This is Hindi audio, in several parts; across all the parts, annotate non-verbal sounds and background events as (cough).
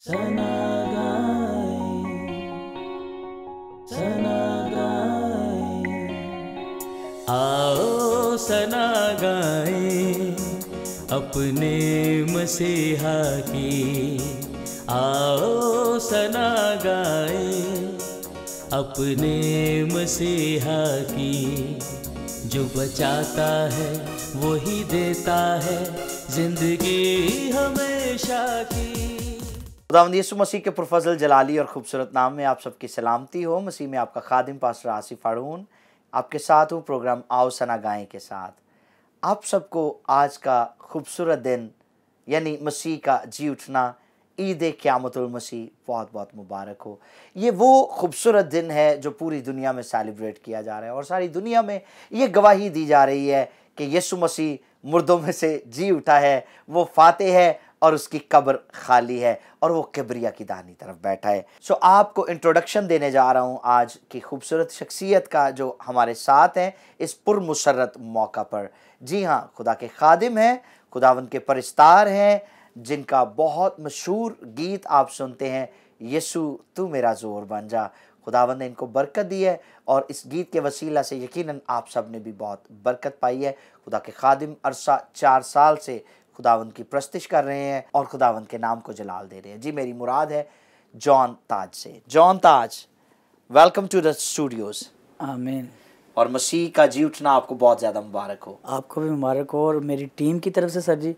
सना गाए अपने मसीहा की आओ सना गाए अपने मसीहा की जो बचाता है वही देता है जिंदगी हमेशा की खुदावंद यसु मसीह के पुरफजल जलाली और खूबसूरत नाम में आप सबकी सलामती हो मसीह में आपका खादिम पास्टर आसिफ फारून आपके साथ हूँ प्रोग्राम आओ सना गाएँ के साथ आप सबको आज का खूबसूरत दिन यानी मसीह का जी उठना ईद मसीह बहुत बहुत मुबारक हो ये वो खूबसूरत दिन है जो पूरी दुनिया में सेलिब्रेट किया जा रहा है और सारी दुनिया में ये गवाही दी जा रही है कि यसु मसीह मुर्दों में से जी उठा है वो फाते है और उसकी कब्र खाली है और वो किबरिया की दानी तरफ बैठा है सो आपको इंट्रोडक्शन देने जा रहा हूँ आज की खूबसूरत शख्सियत का जो हमारे साथ हैं इस पुरमसरत मौका पर जी हाँ खुदा के खादिम हैं खुदावन के परिस्तार हैं जिनका बहुत मशहूर गीत आप सुनते हैं यसु तू मेरा जोर बन जा खुदावन ने इनको बरकत दी है और इस गीत के वसीला से यकीनन आप सब ने भी बहुत बरकत पाई है खुदा के खादिम अरसा चार साल से खुदावंद की प्रस्तिश कर रहे हैं और खुदावंद के नाम को जलाल दे रहे हैं जी मेरी मुराद है जॉन ताज से John Taj welcome to the studios आमीन और मसीह का जी उठना आपको बहुत ज़्यादा मुबारक हो आपको भी मुबारक हो और मेरी टीम की तरफ से सर जी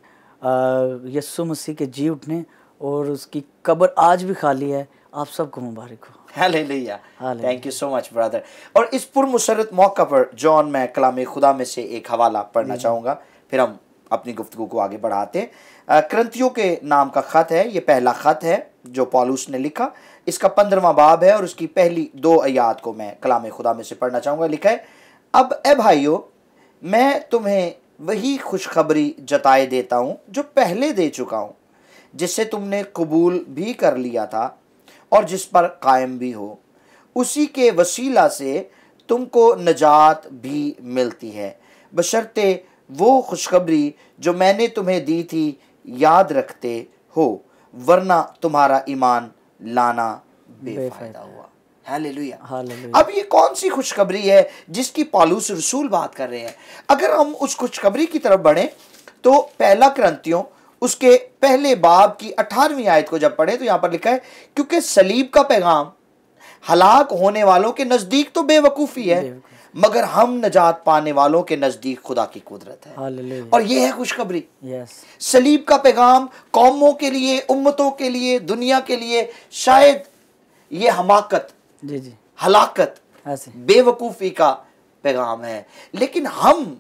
यस्सु मसीह के जी उठने और उसकी कब्र आज भी खाली है आप सबको मुबारक हो hallelujah thank you so much brother और इस पुरमसरत मौका पर जॉन मैं कलाम खुदा में से एक हवाला पढ़ना चाहूँगा फिर हम अपनी गुफ्तु को आगे बढ़ाते हैं के नाम का ख़त है ये पहला ख़त है जो पॉलूस ने लिखा इसका पंद्रवा बाब है और उसकी पहली दो आयात को मैं कलाम खुदा में से पढ़ना चाहूँगा लिखा है अब ए भाइयों मैं तुम्हें वही खुशखबरी जताए देता हूँ जो पहले दे चुका हूँ जिससे तुमने कबूल भी कर लिया था और जिस पर कायम भी हो उसी के वसीला से तुमको नजात भी मिलती है बशर्ते वो खुशखबरी जो मैंने तुम्हें दी थी याद रखते हो वरना तुम्हारा ईमान लाना बेफायदा हुआ हालेलुया अब ये कौन सी खुशखबरी है जिसकी पालूस रसूल बात कर रहे हैं अगर हम उस खुशखबरी की तरफ बढ़े तो पहला क्रंतियों उसके पहले बाब की अठारहवीं आयत को जब पढ़े तो यहां पर लिखा है क्योंकि सलीब का पैगाम हलाक होने वालों के नज़दीक तो बेवकूफ़ी है बेवकूफ। मगर हम नजात पाने वालों के नज़दीक खुदा की कुदरत है और यह है खुशखबरी सलीब का पैगाम कौमों के लिए उम्मतों के लिए दुनिया के लिए शायद ये हमाकत जी जी हलाकत बेवकूफ़ी का पैगाम है लेकिन हम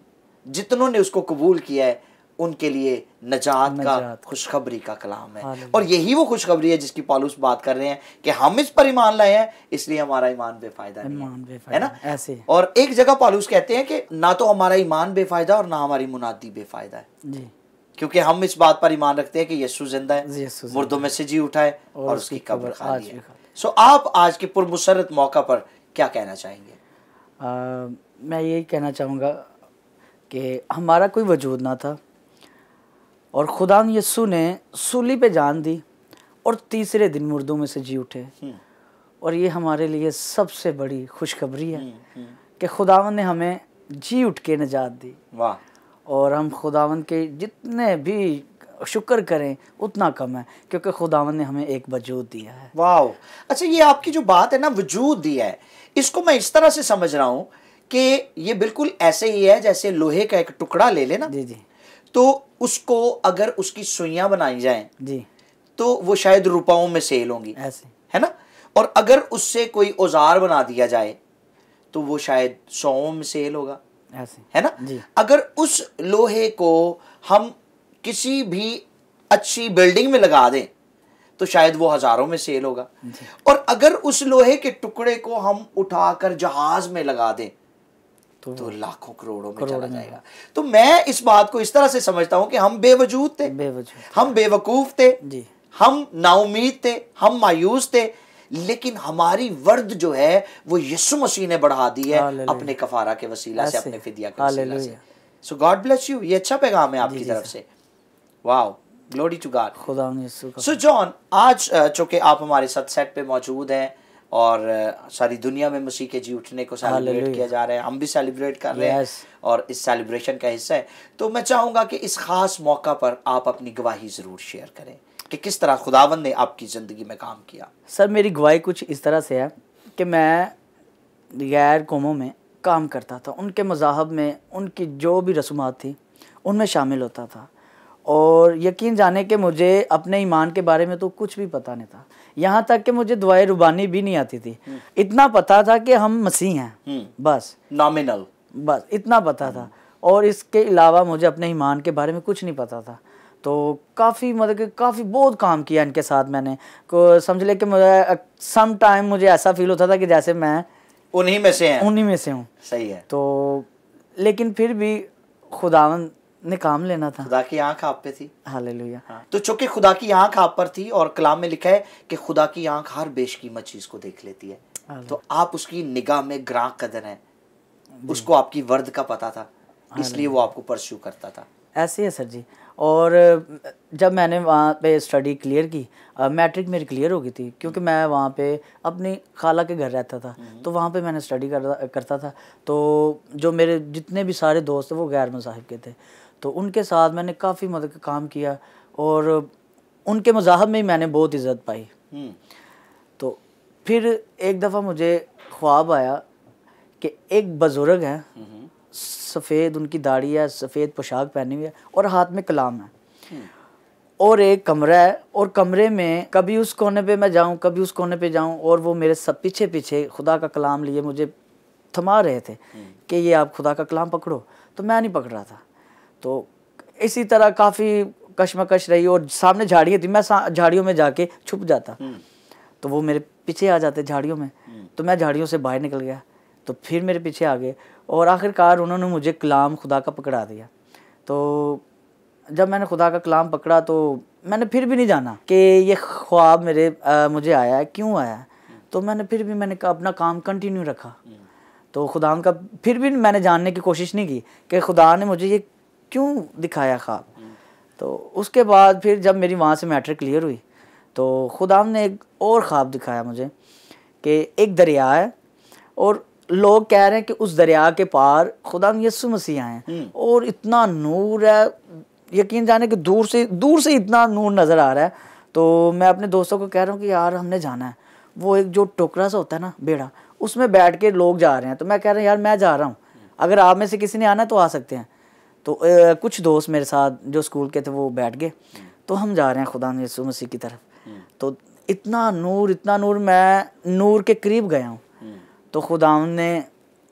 जितनों ने उसको कबूल किया है उनके लिए नजात, नजात का खुशखबरी का कलाम है और यही वो खुशखबरी है जिसकी पालूस बात कर रहे हैं कि हम इस पर ईमान लाए हैं इसलिए हमारा ईमान बेफायदा नहीं है ना ऐसे और एक जगह पालूस कहते हैं कि ना तो हमारा ईमान बेफायदा और ना हमारी मुनादी बेफायदा है क्योंकि हम इस बात पर ईमान रखते हैं कि यीशु जिंदा है मुर्दों में से जी उठाए और उसकी कब्र खाली है सो आप आज के पुरमसरत मौका पर क्या कहना चाहेंगे मैं यही कहना चाहूँगा कि हमारा कोई वजूद ना था और खुदा यस्सु ने सूली पे जान दी और तीसरे दिन मुर्दों में से जी उठे हम्म। और ये हमारे लिए सबसे बड़ी खुशखबरी है हम्म, हम्म। कि खुदावन ने हमें जी उठ के निजात दी वाह और हम खुदावन के जितने भी शुक्र करें उतना कम है क्योंकि खुदावन ने हमें एक वजूद दिया है वाह अच्छा ये आपकी जो बात है ना वजूद दिया है इसको मैं इस तरह से समझ रहा हूँ कि ये बिल्कुल ऐसे ही है जैसे लोहे का एक टुकड़ा ले लेना जी जी तो उसको अगर उसकी सुइया बनाई जाएं जी तो वो शायद रुपयों में सेल होंगी ऐसे है ना और अगर उससे कोई औजार बना दिया जाए तो वो शायद सौ में सेल होगा ऐसे है ना जी अगर उस लोहे को हम किसी भी अच्छी बिल्डिंग में लगा दें तो शायद वो हजारों में सेल होगा और अगर उस लोहे के टुकड़े को हम उठाकर जहाज में लगा दें तो, तो लाखों करोड़ों में चला जाएगा तो मैं इस बात को इस तरह से समझता हूँ कि हम बेवजूद थे बेवजूद हम बेवकूफ थे जी हम नाउमीद थे हम मायूस थे लेकिन हमारी वर्द जो है वो यीशु मसीह ने बढ़ा दी है अपने कफारा के वसीला से अपने फिदिया के वसीला से सो गॉड ब्लेस यू ये अच्छा पैगाम है आपकी तरफ से वाओ ग्लोरी टू गॉड खुदा सो जॉन आज चूंकि आप हमारे साथ सेट पे मौजूद हैं और सारी दुनिया में मसीह के जी उठने को सेलिब्रेट किया जा रहा है हम भी सेलिब्रेट कर रहे हैं और इस सेलिब्रेशन का हिस्सा है तो मैं चाहूँगा कि इस खास मौका पर आप अपनी गवाही ज़रूर शेयर करें कि किस तरह खुदावन ने आपकी ज़िंदगी में काम किया सर मेरी गवाही कुछ इस तरह से है कि मैं गैर कौमों में काम करता था उनके मजाहब में उनकी जो भी रसूमात थी उनमें शामिल होता था और यकीन जाने कि मुझे अपने ईमान के बारे में तो कुछ भी पता नहीं था यहाँ तक कि मुझे दुआई रुबानी भी नहीं आती थी हम्म। इतना पता था कि हम मसीह हैं हम्म। बस नॉमिनल बस इतना पता था और इसके अलावा मुझे अपने ईमान के बारे में कुछ नहीं पता था तो काफ़ी मतलब कि काफ़ी बहुत काम किया इनके साथ मैंने को समझ ले कि मुझे सम टाइम मुझे ऐसा फील होता था कि जैसे मैं उन्हीं में से हैं उन्हीं में से हूँ सही है तो लेकिन फिर भी खुदावन ने काम लेना था खुदा की आंख आप पे थी हालेलुया हाँ। तो चूंकि खुदा की आंख आप पर थी और कलाम में लिखा है कि खुदा की आंख हर बेशकीमत चीज को देख लेती है तो आप उसकी निगाह में ग्राह कदर है उसको आपकी वर्द का पता था इसलिए वो आपको परस्यू करता था ऐसे है सर जी और जब मैंने वहाँ पे स्टडी क्लियर की मैट्रिक मेरी क्लियर हो गई थी क्योंकि मैं वहाँ पे अपनी खाला के घर रहता था हम्म। तो वहाँ पे मैंने स्टडी कर, करता था तो जो मेरे जितने भी सारे दोस्त थे वो गैर मजाहब के थे तो उनके साथ मैंने काफ़ी मदद काम किया और उनके मजाहब में ही मैंने बहुत इज़्ज़त पाई हम्म। तो फिर एक दफ़ा मुझे ख्वाब आया कि एक बुज़ुर्ग हैं हम्म। सफ़ेद उनकी दाढ़ी है सफ़ेद पोशाक पहनी हुई है और हाथ में कलाम है और एक कमरा है और कमरे में कभी उस कोने पे मैं जाऊं कभी उस कोने पे जाऊं और वो मेरे सब पीछे पीछे खुदा का कलाम लिए मुझे थमा रहे थे कि ये आप खुदा का कलाम पकड़ो तो मैं नहीं पकड़ रहा था तो इसी तरह काफ़ी कशमकश रही और सामने झाड़ियाँ थी मैं झाड़ियों में जाके छुप जाता हम्म। तो वो मेरे पीछे आ जाते झाड़ियों में हम्म। तो मैं झाड़ियों से बाहर निकल गया तो फिर मेरे पीछे आ गए और आखिरकार उन्होंने मुझे कलाम खुदा का पकड़ा दिया तो जब मैंने खुदा का कलाम पकड़ा तो मैंने फिर भी नहीं जाना कि ये ख्वाब मेरे आ, मुझे आया है क्यों आया है तो मैंने फिर भी मैंने अपना काम कंटिन्यू रखा तो खुदा का फिर भी मैंने जानने की कोशिश नहीं की कि खुदा ने मुझे ये क्यों दिखाया ख्वाब तो उसके बाद फिर जब मेरी वहाँ से मैट्रिक क्लियर हुई तो खुदा ने एक और ख्वाब दिखाया मुझे कि एक दरिया है और लोग कह रहे हैं कि उस दरिया के पार खुदा यसु मसीह आए हैं हम्म। और इतना नूर है यकीन जाने कि दूर से दूर से इतना नूर नज़र आ रहा है तो मैं अपने दोस्तों को कह रहा हूँ कि यार हमने जाना है वो एक जो टोकरा सा होता है ना बेड़ा उसमें बैठ के लोग जा रहे हैं तो मैं कह रहा हूँ यार मैं जा रहा हूँ अगर आप में से किसी ने आना तो आ सकते हैं तो ए, कुछ दोस्त मेरे साथ जो स्कूल के थे वो बैठ गए तो हम जा रहे हैं खुदा यसु मसीह की तरफ हम्म। तो इतना नूर इतना नूर मैं नूर के करीब गया हूँ तो खुदा ने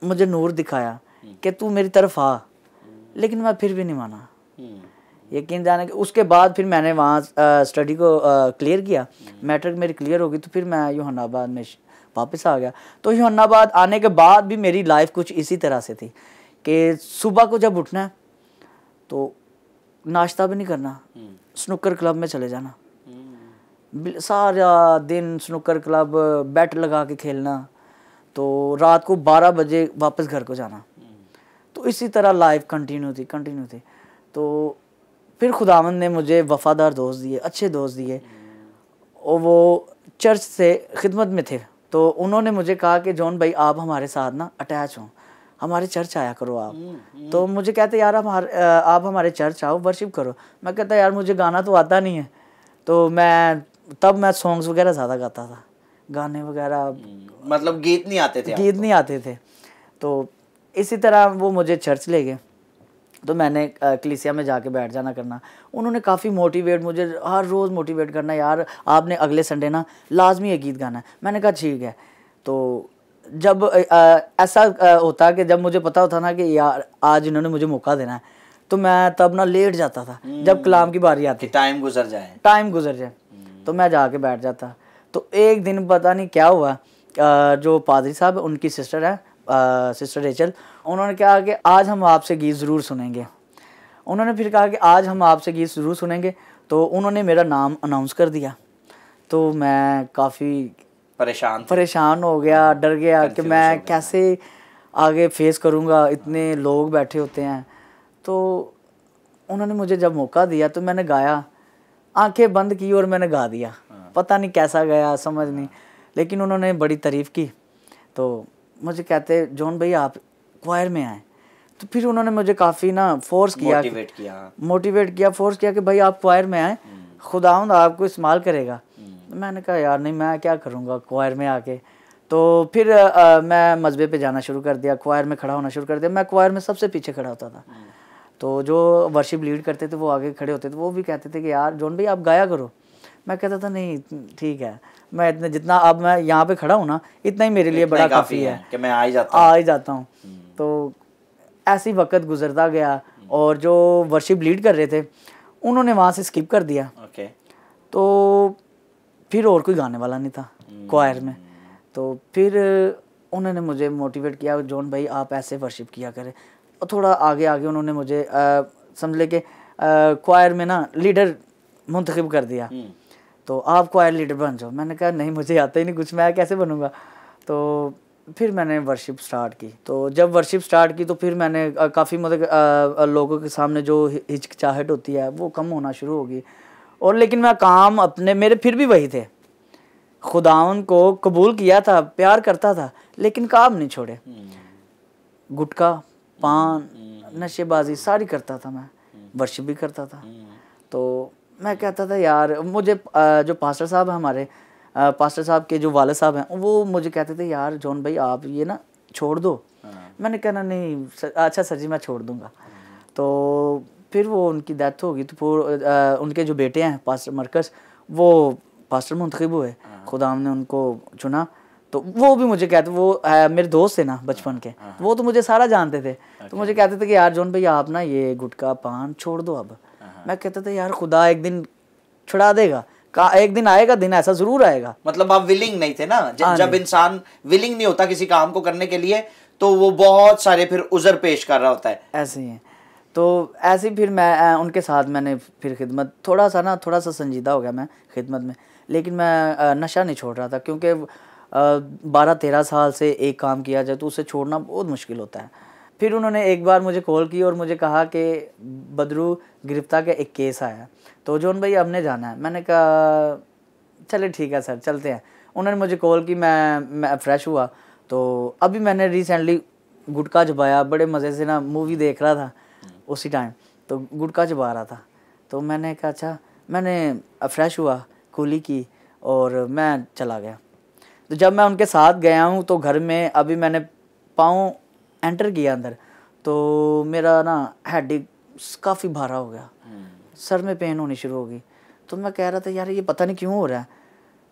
मुझे नूर दिखाया हम्म। कि तू मेरी तरफ आ हम्म। लेकिन मैं फिर भी नहीं माना हम्म। यकीन जाने के उसके बाद फिर मैंने वहाँ स्टडी को आ, क्लियर किया मैट्रिक मेरी क्लियर होगी तो फिर मैं यूहनाबाद में वापस आ गया तो योहनाबाद आने के बाद भी मेरी लाइफ कुछ इसी तरह से थी कि सुबह को जब उठना है तो नाश्ता भी नहीं करना स्नूकर क्लब में चले जाना सारा दिन स्नूकर क्लब बैट लगा के खेलना तो रात को 12 बजे वापस घर को जाना तो इसी तरह लाइफ कंटिन्यू थी कंटिन्यू थी तो फिर खुदावन ने मुझे वफ़ादार दोस्त दिए अच्छे दोस्त दिए और वो चर्च से खिदमत में थे तो उन्होंने मुझे कहा कि जॉन भाई आप हमारे साथ ना अटैच हों हमारे चर्च आया करो आप हम्म, हम्म। तो मुझे कहते यार आप आप हमारे चर्च आओ वर्शिप करो मैं कहता यार मुझे गाना तो आता नहीं है तो मैं तब मैं सॉन्ग्स वगैरह ज़्यादा गाता था गाने वगैरह हम्म, मतलब गीत नहीं आते थे गीत तो। नहीं आते थे तो इसी तरह वो मुझे चर्च ले गए तो मैंने क्लिसिया में जाके बैठ जाना करना उन्होंने काफ़ी मोटिवेट मुझे हर रोज़ मोटिवेट करना यार आपने अगले संडे ना लाजमी ये गीत गाना है मैंने कहा ठीक है तो जब आ, ऐसा आ, होता कि जब मुझे पता होता ना कि यार आज इन्होंने मुझे मौका देना है तो मैं तब ना लेट जाता था जब हम्म, कलाम की बारी आती टाइम गुजर जाए टाइम गुजर जाए तो हम्म। मैं जाके बैठ जाता तो एक दिन पता नहीं क्या हुआ जो पादरी साहब उनकी सिस्टर है सिस्टर रेचल उन्होंने कहा कि आज हम आपसे गीत ज़रूर सुनेंगे उन्होंने फिर कहा कि आज हम आपसे गीत ज़रूर सुनेंगे तो उन्होंने मेरा नाम अनाउंस कर दिया तो मैं काफ़ी परेशान परेशान हो गया डर गया कि मैं कैसे आगे फेस करूँगा इतने लोग बैठे होते हैं तो उन्होंने मुझे जब मौका दिया तो मैंने गाया आंखें बंद की और मैंने गा दिया हाँ। पता नहीं कैसा गया समझ नहीं लेकिन उन्होंने बड़ी तारीफ़ की तो मुझे कहते जॉन भाई आप क्वायर में आए तो फिर उन्होंने मुझे काफ़ी ना फोर्स किया मोटिवेट किया मोटिवेट हाँ। किया फोर्स किया कि भाई आप क्वायर में आए हम्म। खुदा आपको इस्तेमाल करेगा हम्म। तो मैंने कहा यार नहीं मैं क्या करूँगा क्वायर में आके तो फिर आ, मैं मजबे पे जाना शुरू कर दिया क्वायर में खड़ा होना शुरू कर दिया मैं क्वायर में सबसे पीछे खड़ा होता था हम्म। तो जो वर्शिप लीड करते थे वो आगे खड़े होते थे वो भी कहते थे कि यार जॉन भाई आप गाया करो मैं कहता था नहीं ठीक है मैं इतने जितना अब मैं यहाँ पे खड़ा हूँ ना इतना ही मेरे लिए बड़ा काफ़ी है, है कि मैं आ ही जाता आ ही जाता हूँ हम्म। तो ऐसे ही वक्त गुजरता गया और जो वर्शिप लीड कर रहे थे उन्होंने वहाँ से स्किप कर दिया ओके तो फिर और कोई गाने वाला नहीं था क्वायर में हम्म। तो फिर उन्होंने मुझे मोटिवेट किया जॉन भाई आप ऐसे वर्शिप किया करें और थोड़ा आगे आगे उन्होंने मुझे समझ ले कि क्वायर में ना लीडर मुंतखब कर दिया हम्म। तो आप क्वायर लीडर बन जाओ मैंने कहा नहीं मुझे आता ही नहीं कुछ मैं कैसे बनूंगा तो फिर मैंने वर्शिप स्टार्ट की तो जब वर्शिप स्टार्ट की तो फिर मैंने काफ़ी मतलब लोगों के सामने जो हिचकिचाहट होती है वो कम होना शुरू होगी और लेकिन मैं काम अपने मेरे फिर भी वही थे खुदा को कबूल किया था प्यार करता था लेकिन काम नहीं छोड़े हम्म। गुटका पान हम्म। नशेबाजी सारी करता था मैं हम्म। वर्षिप भी करता था हम्म। तो मैं कहता था यार मुझे जो पास्टर साहब हमारे पास्टर साहब के जो वाले साहब हैं वो मुझे कहते थे यार जॉन भाई आप ये ना छोड़ दो हाँ। मैंने कहना नहीं सर, अच्छा सर जी मैं छोड़ दूंगा तो फिर वो उनकी डेथ होगी तो फिर उनके जो बेटे हैं पास्टर मरकस वो पास्टर मुंतखब हुए हाँ। खुदा ने उनको चुना तो वो भी मुझे कहते वो आ, मेरे दोस्त थे ना बचपन के हाँ, हाँ। वो तो मुझे सारा जानते थे तो अच्छा। मुझे कहते थे कि यार जोन भैया आप ना ये गुटका पान छोड़ दो अब हाँ, मैं कहता था यार खुदा एक दिन छुड़ा देगा का एक दिन आएगा दिन ऐसा जरूर आएगा मतलब आप विलिंग नहीं थे ना ज, जब इंसान विलिंग नहीं होता किसी काम को करने के लिए तो वो बहुत सारे फिर उजर पेश कर रहा होता है ऐसे ही है तो ऐसे ही फिर मैं उनके साथ मैंने फिर खिदमत थोड़ा सा ना थोड़ा सा संजीदा हो गया मैं खिदमत में लेकिन मैं नशा नहीं छोड़ रहा था क्योंकि बारह तेरह साल से एक काम किया जाए तो उसे छोड़ना बहुत मुश्किल होता है फिर उन्होंने एक बार मुझे कॉल की और मुझे कहा कि बदरू गिरफ्तार का एक केस आया तो जोन भाई हमने जाना है मैंने कहा चले ठीक है सर चलते हैं उन्होंने मुझे कॉल की मैं मैं फ्रेश हुआ तो अभी मैंने रिसेंटली गुटका चबाया बड़े मज़े से ना मूवी देख रहा था उसी टाइम तो गुटका चबा रहा था तो मैंने कहा अच्छा मैंने फ्रेश हुआ कूली की और मैं चला गया तो जब मैं उनके साथ गया हूँ तो घर में अभी मैंने पाँव एंटर किया अंदर तो मेरा ना हेड काफ़ी भारा हो गया हम्म। सर में पेन होनी शुरू हो गई तो मैं कह रहा था यार ये पता नहीं क्यों हो रहा है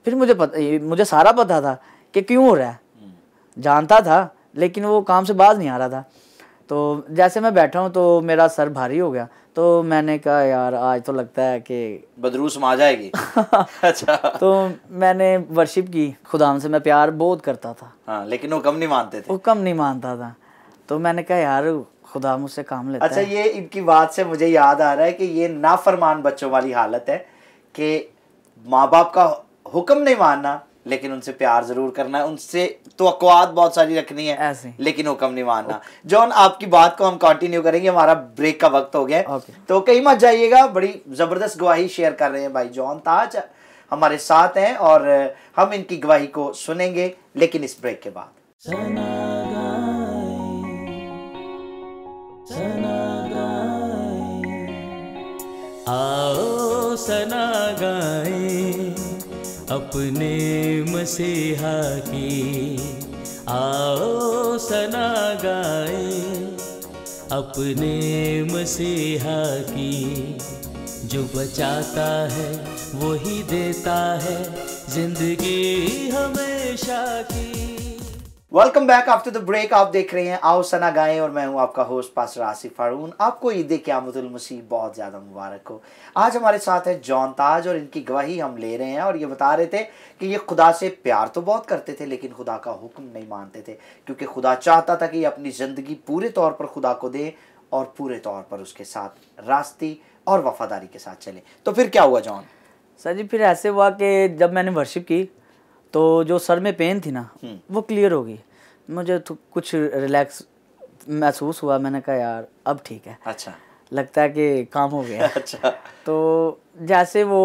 फिर मुझे पता मुझे सारा पता था कि क्यों हो रहा है हम्म। जानता था लेकिन वो काम से बाज नहीं आ रहा था तो जैसे मैं बैठा हूँ तो मेरा सर भारी हो गया तो मैंने कहा यार आज तो लगता है कि (laughs) बदरूस आ जाएगी (laughs) अच्छा तो मैंने वर्शिप की खुदाम से मैं प्यार बहुत करता था हाँ, लेकिन वो कम नहीं मानते थे वो कम नहीं मानता था तो मैंने कहा यार खुदा मुझसे काम लेता अच्छा है। ये इनकी बात से मुझे याद आ रहा है कि ये नाफरमान बच्चों वाली हालत है कि माँ बाप का हुक्म नहीं मानना लेकिन उनसे प्यार जरूर करना है उनसे तो अकवाद बहुत सारी रखनी है ऐसे लेकिन हुक्म नहीं मानना जॉन आपकी बात को हम कंटिन्यू करेंगे हमारा ब्रेक का वक्त हो गया तो कहीं मत जाइएगा बड़ी जबरदस्त गवाही शेयर कर रहे हैं भाई जॉन ताज हमारे साथ हैं और हम इनकी गवाही को सुनेंगे लेकिन इस ब्रेक के बाद सना गाए, सना गाए, आओ सना गाए अपने मसीहा की आओ सना गाए अपने मसीहा की जो बचाता है वही देता है जिंदगी हमेशा की welcome back after the break आप देख रहे हैं आओ सना गाएं और मैं हूं आपका होस्ट पास आसिफ हारून आपको ईद क्यामतुल मसीह बहुत ज़्यादा मुबारक हो आज हमारे साथ है जॉन ताज और इनकी गवाही हम ले रहे हैं और ये बता रहे थे कि ये खुदा से प्यार तो बहुत करते थे लेकिन खुदा का हुक्म नहीं मानते थे क्योंकि खुदा चाहता था कि ये अपनी ज़िंदगी पूरे तौर पर खुदा को दें और पूरे तौर पर उसके साथ रास्ती और वफादारी के साथ चलें तो फिर क्या हुआ जॉन सर जी फिर ऐसे हुआ कि जब मैंने वर्शिप की तो जो सर में पेन थी ना हम्म। वो क्लियर हो गई मुझे कुछ रिलैक्स महसूस हुआ मैंने कहा यार अब ठीक है अच्छा लगता है कि काम हो गया (laughs) अच्छा तो जैसे वो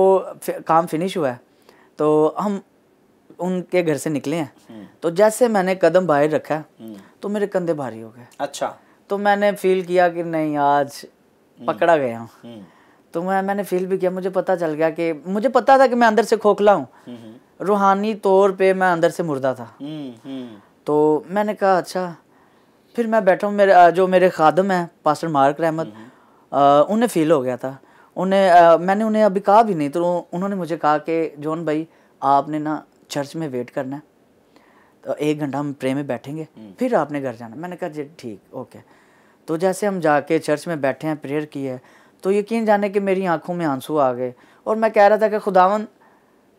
काम फिनिश हुआ है तो हम उनके घर से निकले हैं हम्म। तो जैसे मैंने कदम बाहर रखा हम्म। तो मेरे कंधे भारी हो गए अच्छा तो मैंने फील किया कि नहीं आज पकड़ा गया हूँ तो मैं मैंने फील भी किया मुझे पता चल गया कि मुझे पता था कि मैं अंदर से खोखला हूँ रूहानी तौर पे मैं अंदर से मुर्दा था हम्म, हम्म। तो मैंने कहा अच्छा फिर मैं बैठा हूँ मेरे जो मेरे खादम हैं पास्टर मार्क रहमत हम्म, उन्हें फील हो गया था उन्हें मैंने उन्हें अभी कहा भी नहीं तो उन्होंने मुझे कहा कि जोन भाई आपने ना चर्च में वेट करना है तो एक घंटा हम प्रे में बैठेंगे फिर आपने घर जाना मैंने कहा जी ठीक ओके तो जैसे हम जाके चर्च में बैठे हैं प्रेयर की है तो यकीन जाने कि मेरी आंखों में आंसू आ गए और मैं कह रहा था कि खुदावन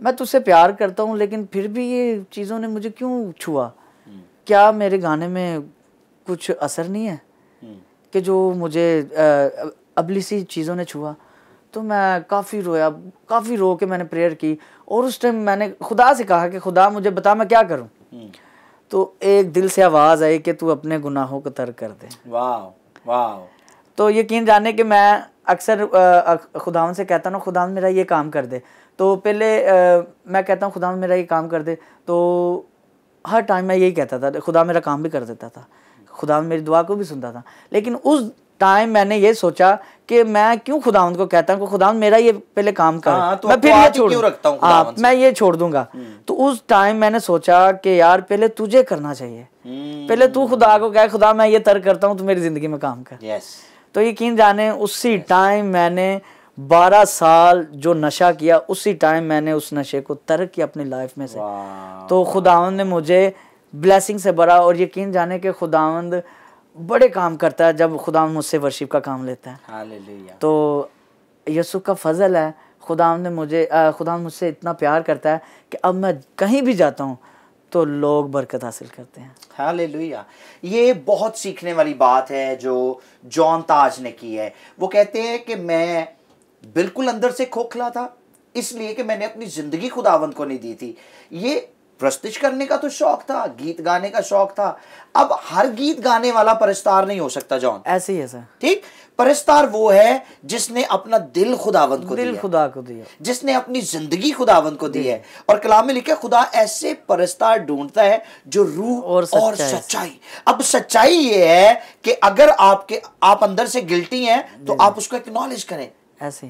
मैं तुझसे प्यार करता हूँ लेकिन फिर भी ये चीज़ों ने मुझे क्यों छुआ क्या मेरे गाने में कुछ असर नहीं है कि जो मुझे अबली सी चीज़ों ने छुआ तो मैं काफ़ी रोया काफ़ी रो के मैंने प्रेयर की और उस टाइम मैंने खुदा से कहा कि खुदा मुझे बता मैं क्या करूँ हम्म। तो एक दिल से आवाज़ आई कि तू अपने गुनाहों को तर कर दे वाह वाह तो यकीन जाने कि मैं अक्सर खुदावन से कहता ना खुदावन मेरा ये काम कर दे तो पहले आ, मैं कहता हूँ खुदा मेरा ये काम कर दे तो हर टाइम मैं यही कहता था खुदा मेरा काम भी कर देता था खुदा मेरी दुआ को भी सुनता था लेकिन उस टाइम मैंने ये सोचा कि मैं क्यों खुदावंद को कहता हूँ खुदावंद मेरा ये पहले काम कर आ, हाँ, तो मैं फिर ये छोड़ क्यों रखता हूं हाँ, आ, मैं ये छोड़ दूंगा हम्म। तो उस टाइम मैंने सोचा कि यार पहले तुझे करना चाहिए हम्म। पहले तू खुदा को कह खुदा मैं ये तर करता हूँ तू मेरी जिंदगी में काम कर तो यकीन जाने उसी टाइम मैंने बारह साल जो नशा किया उसी टाइम मैंने उस नशे को तर्क किया अपनी लाइफ में से तो खुदावंद ने मुझे ब्लेसिंग से भरा और यकीन जाने के खुदावंद बड़े काम करता है जब खुदावंद मुझसे वर्शिप का काम लेता है तो यसु का फजल है खुदाम ने मुझे खुदा मुझसे इतना प्यार करता है कि अब मैं कहीं भी जाता हूँ तो लोग बरकत हासिल करते हैं हालेलुया ये बहुत सीखने वाली बात है जो जॉन ताज ने की है वो कहते हैं कि मैं बिल्कुल अंदर से खोखला था इसलिए कि मैंने अपनी ज़िंदगी खुदावंत को नहीं दी थी ये प्रस्तिश करने का तो शौक था गीत गाने का शौक था अब हर गीत गाने वाला परिस्तार नहीं हो सकता जॉन ऐसे ही है सर ठीक परिस्तार वो है जिसने अपना दिल खुदावंत को दिल दिया खुदा को दिया जिसने अपनी जिंदगी खुदावंत को दी है और कलाम में लिखा खुदा ऐसे परिस्तार ढूंढता है जो रूह और, और सच्चाई अब सच्चाई ये है कि अगर आपके आप अंदर से गिल्टी हैं तो आप उसको एक्नॉलेज करें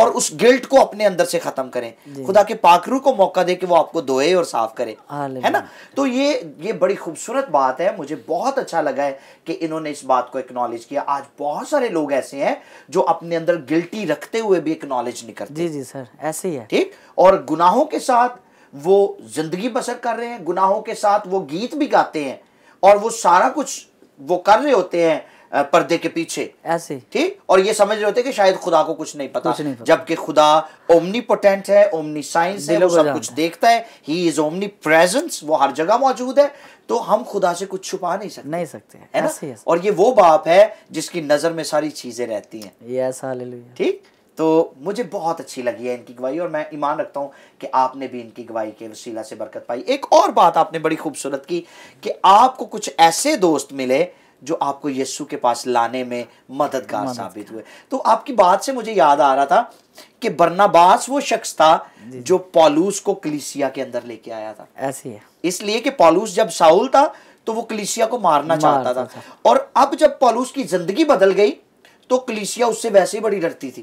और उस गिल्ट को अपने अंदर से खत्म करें खुदा के पाखरू को मौका दे कि वो आपको धोए और साफ करे है ना तो ये ये बड़ी खूबसूरत बात है मुझे बहुत अच्छा लगा है कि इन्होंने इस बात को एक्नॉलेज किया आज बहुत सारे लोग ऐसे हैं जो अपने अंदर गिल्टी रखते हुए भी एक्नॉलेज नहीं करते जी जी सर ऐसे ही है ठीक और गुनाहों के साथ वो जिंदगी बसर कर रहे हैं गुनाहों के साथ वो गीत भी गाते हैं और वो सारा कुछ वो कर रहे होते हैं पर्दे के पीछे ऐसे ठीक और ये समझ रहे होते कि शायद खुदा को कुछ नहीं पता, पता। जबकि खुदा ओमनी पोटेंट है ओमनी साइंस है वो सब कुछ देखता है ही इज ओमनी प्रेजेंस वो हर जगह मौजूद है तो हम खुदा से कुछ छुपा नहीं सकते नहीं सकते है ना ऐसे, ऐसे। और ये वो बाप है जिसकी नजर में सारी चीजें रहती हैं ठीक तो मुझे बहुत अच्छी लगी है इनकी गवाही और मैं ईमान रखता हूं कि आपने भी इनकी गवाही के वसीला से बरकत पाई एक और बात आपने बड़ी खूबसूरत की कि आपको कुछ ऐसे दोस्त मिले जो आपको यीशु के पास लाने में मददगार साबित हुए तो आपकी बात से मुझे याद आ रहा था कि बरनाबास वो शख्स था जो पॉलूस को कलिसिया के अंदर लेके आया था ऐसे इसलिए कि पॉलूस जब साउल था तो वो कलिसिया को मारना, मार चाहता था।, था और अब जब पॉलूस की जिंदगी बदल गई तो कलिसिया उससे वैसे ही बड़ी डरती थी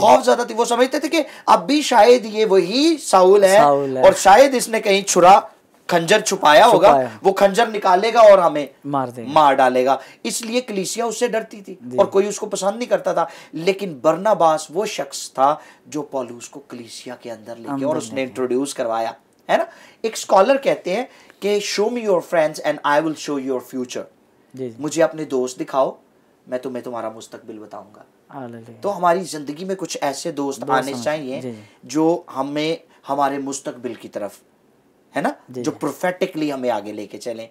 खौफ ज्यादा थी वो समझते थे कि अब भी शायद ये वही साउल है, साउल है। और शायद इसने कहीं छुरा खंजर छुपाया होगा वो खंजर निकालेगा और हमें मार देगा मार डालेगा इसलिए कलीसिया उससे डरती थी और कोई उसको पसंद नहीं करता था लेकिन बर्नाबास वो शख्स था जो पॉलूस को कलीसिया के अंदर लेके और उसने इंट्रोड्यूस करवाया है ना एक स्कॉलर कहते हैं कि show me your friends and I will show your future मुझे अपने दोस्त दिखाओ मैं तुम्हें तुम्हारा मुस्तकबिल बताऊंगा तो हमारी ज़िंदगी में कुछ ऐसे दोस्त आने चाहिए जो हमें हमारे मुस्तकबिल की तरफ है ना जो प्रोफेटिकली हमें आगे लेके चले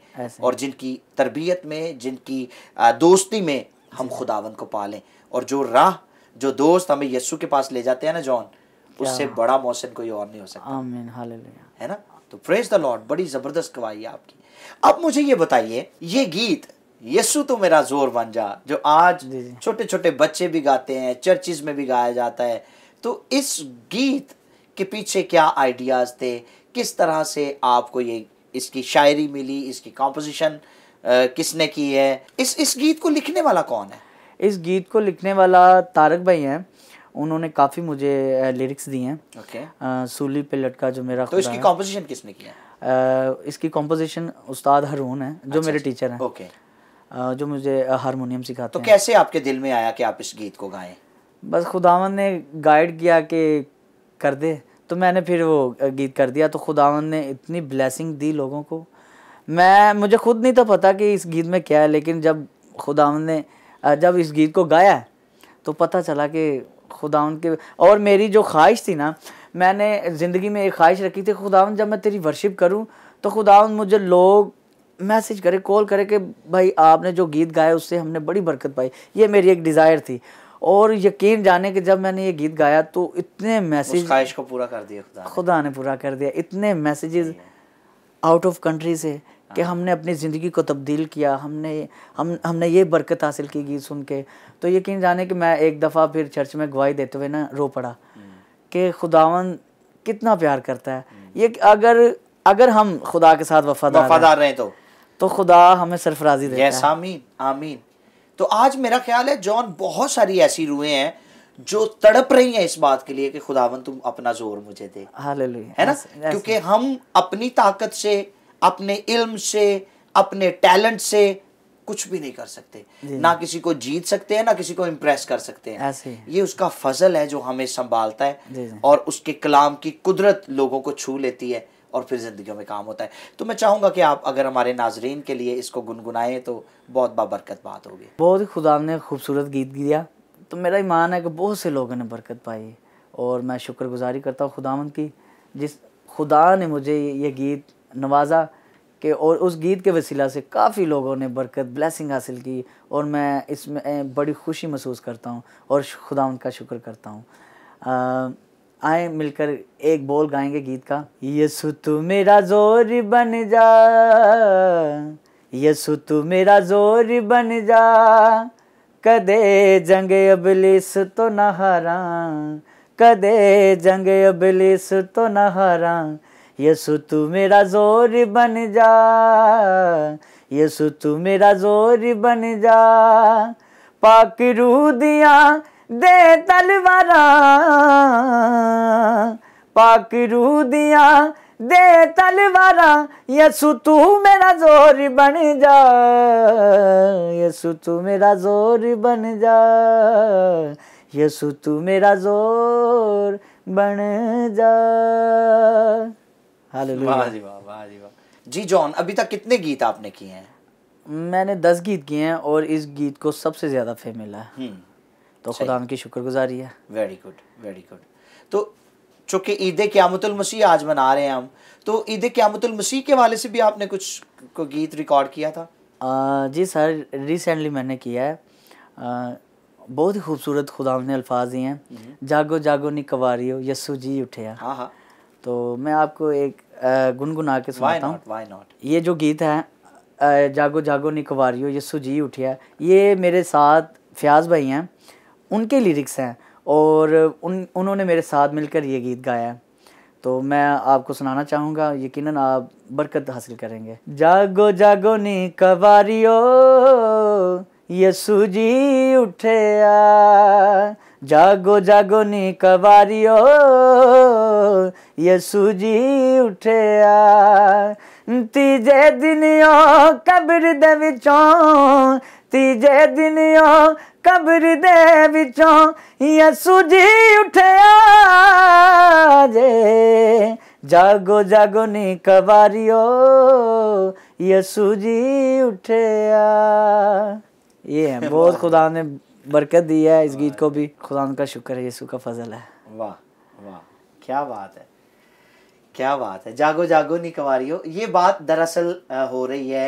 और जिनकी तरबियत में जिनकी दोस्ती में हम खुदावन को पालें और जो राह जो दोस्त हमें यस्सु के पास ले जाते हैं ना जॉन उससे बड़ा मौसम कोई और नहीं हो सकता आमीन हालेलुया है ना तो प्रेज द लॉर्ड बड़ी जबरदस्त गवाही है आपकी अब मुझे ये बताइए ये गीत यस्सु तो मेरा जोर बन जा जो आज छोटे छोटे बच्चे भी गाते हैं चर्चिज में भी गाया जाता है तो इस गीत के पीछे क्या आइडियाज थे किस तरह से आपको ये इसकी शायरी मिली इसकी कॉम्पोजिशन किसने की है इस इस गीत को लिखने वाला कौन है इस गीत को लिखने वाला तारक भाई हैं उन्होंने काफ़ी मुझे लिरिक्स दिए हैं ओके okay. सूली पे लटका जो मेरा तो इसकी कॉम्पोजिशन किसने की है आ, इसकी कॉम्पोजिशन उस्ताद हरून है जो अच्छा, मेरे टीचर अच्छा। हैं ओके जो मुझे हारमोनियम सिखाते तो हैं तो कैसे आपके दिल में आया कि आप इस गीत को गाएं बस खुदावन ने गाइड किया कि कर दे तो मैंने फिर वो गीत कर दिया तो खुदावन ने इतनी ब्लेसिंग दी लोगों को मैं मुझे खुद नहीं तो पता कि इस गीत में क्या है लेकिन जब खुदावन ने जब इस गीत को गाया तो पता चला कि खुदावन के और मेरी जो ख्वाहिश थी ना मैंने ज़िंदगी में एक ख्वाहिश रखी थी खुदावन जब मैं तेरी वर्शिप करूँ तो खुदावन मुझे लोग मैसेज करे कॉल करे कि भाई आपने जो गीत गाया उससे हमने बड़ी बरकत पाई ये मेरी एक डिज़ायर थी और यकीन जाने कि जब मैंने ये गीत गाया तो इतने मैसेज ख्वाहिश को पूरा कर दिया खुदा ने। खुदा ने पूरा कर दिया इतने मैसेजेस आउट ऑफ कंट्री से कि हाँ। हमने अपनी ज़िंदगी को तब्दील किया हमने हम हमने ये बरकत हासिल की गीत सुन के तो यकीन जाने कि मैं एक दफ़ा फिर चर्च में गवाही देते हुए ना रो पड़ा हम्म। कि खुदावन कितना प्यार करता है हम्म। ये अगर अगर हम खुदा के साथ वफादार वफादार रहे तो तो खुदा हमें सरफराजी देता है आमीन आमीन तो आज मेरा ख्याल है जॉन बहुत सारी ऐसी रूहें हैं जो तड़प रही हैं इस बात के लिए कि खुदावन तुम अपना जोर मुझे दे है ना क्योंकि हम अपनी ताकत से अपने इल्म से अपने टैलेंट से कुछ भी नहीं कर सकते ना किसी को जीत सकते हैं ना किसी को इम्प्रेस कर सकते हैं है। ये उसका फजल है जो हमें संभालता है और उसके कलाम की कुदरत लोगों को छू लेती है और फिर ज़िंदगियों में काम होता है तो मैं चाहूँगा कि आप अगर हमारे नाजरीन के लिए इसको गुनगुनाएँ तो बहुत बाबरकत बात होगी बहुत ही खुदा ने खूबसूरत गीत दिया तो मेरा ईमान है कि बहुत से लोगों ने बरकत पाई और मैं शुक्रगुजारी करता हूँ खुदावन की जिस खुदा ने मुझे ये गीत नवाजा के और उस गीत के वसीला से काफ़ी लोगों ने बरकत ब्लेसिंग हासिल की और मैं इसमें बड़ी खुशी महसूस करता हूँ और खुदा उनका शुक्र करता हूँ आए मिलकर एक बोल गाएंगे गीत का यसु तू मेरा जोर बन जा यसु तू मेरा जोर बन जा कदे जंग अबलिस तो न हारा कदे जंग अबलिस तो न हारा यसु तू मेरा जोर बन जा यसु तू मेरा जोर बन जा पाक रू दिया दे तलवारा पाक रू दिया दे तलवारा यसु तू मेरा जोर बन जा यसु तू मेरा जोर बन जा यसु तू मेरा जोर बन जा वाह जी वाह वाह जी वाह जी जॉन अभी तक कितने गीत आपने किए हैं मैंने दस गीत किए हैं और इस गीत को सबसे ज्यादा फेम मिला है हम्म। तो खुदा की शुक्रगुजारी है वेरी गुड वेरी गुड तो चूंकि ईद मसीह आज मना रहे हैं हम तो ईद मसीह के वाले से भी आपने कुछ को गीत रिकॉर्ड किया था आ, जी सर रिसेंटली मैंने किया है आ, बहुत ही खूबसूरत खुदा ने अल्फाज दिए हैं हम्म। जागो जागो नी कवारी हो यस्सु जी उठे हाँ, हाँ तो मैं आपको एक गुनगुना के सुनाता हूँ वाई नॉट ये जो गीत है जागो जागो नी कवारी हो यस्सु जी उठे ये मेरे साथ फयाज भाई हैं उनके लिरिक्स हैं और उन उन्होंने मेरे साथ मिलकर ये गीत गाया है तो मैं आपको सुनाना चाहूँगा यकीनन आप बरकत हासिल करेंगे जागो जागो नी कवारियो यसु जी उठे आ जागो जागो नी कवारियो यसु जी उठे आ तीजे दिनियों कब्र दे तीजे दिन कब्र दे ਵਿੱਚੋਂ ਯਿਸੂ ਜੀ ਉਠਿਆ ਜੇ जागो ਜਾਗੋ ਨੀ ਕਵਾਰਿਓ ਯਿਸੂ जी उठया ये है बहुत खुदा ने बरकत दी है इस गीत को भी खुदा का शुक्र है यसू का फजल है वाह वाह क्या बात है क्या बात है जागो जागो नी कवारियो ये बात दरअसल हो रही है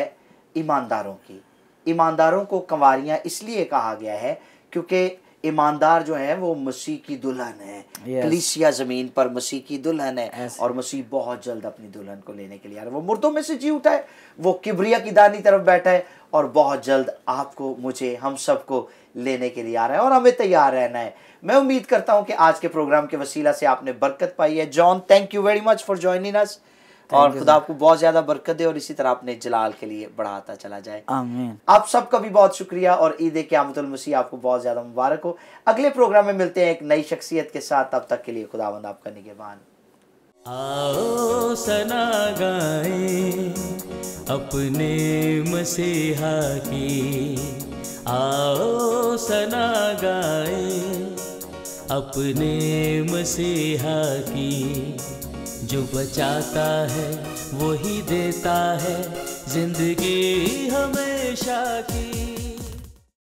ईमानदारों की ईमानदारों को कंवरियाँ इसलिए कहा गया है क्योंकि ईमानदार जो है वो मसीह की दुल्हन है yes. जमीन पर मसीह की दुल्हन है yes. और मसीह बहुत जल्द अपनी दुल्हन को लेने के लिए आ रहा है वो मुर्दों में से जी उठा है वो किबरिया की दानी तरफ बैठा है और बहुत जल्द आपको मुझे हम सबको लेने के लिए आ रहा है और हमें तैयार रहना है मैं उम्मीद करता हूँ कि आज के प्रोग्राम के वसीला से आपने बरकत पाई है John thank you very much for joining us और खुदा आपको बहुत ज्यादा बरकत दे और इसी तरह अपने जलाल के लिए बढ़ाता चला जाए आमीन आप सबका भी बहुत शुक्रिया और ईद के मसीह आपको बहुत ज्यादा मुबारक हो अगले प्रोग्राम में मिलते हैं एक नई शख्सियत के साथ तब तक के लिए बंद आपका निगेबान आओ सना गाए अपने मसीहा की आओ सना गाए अपने मसीहा की जो बचाता है वो ही देता है जिंदगी हमेशा की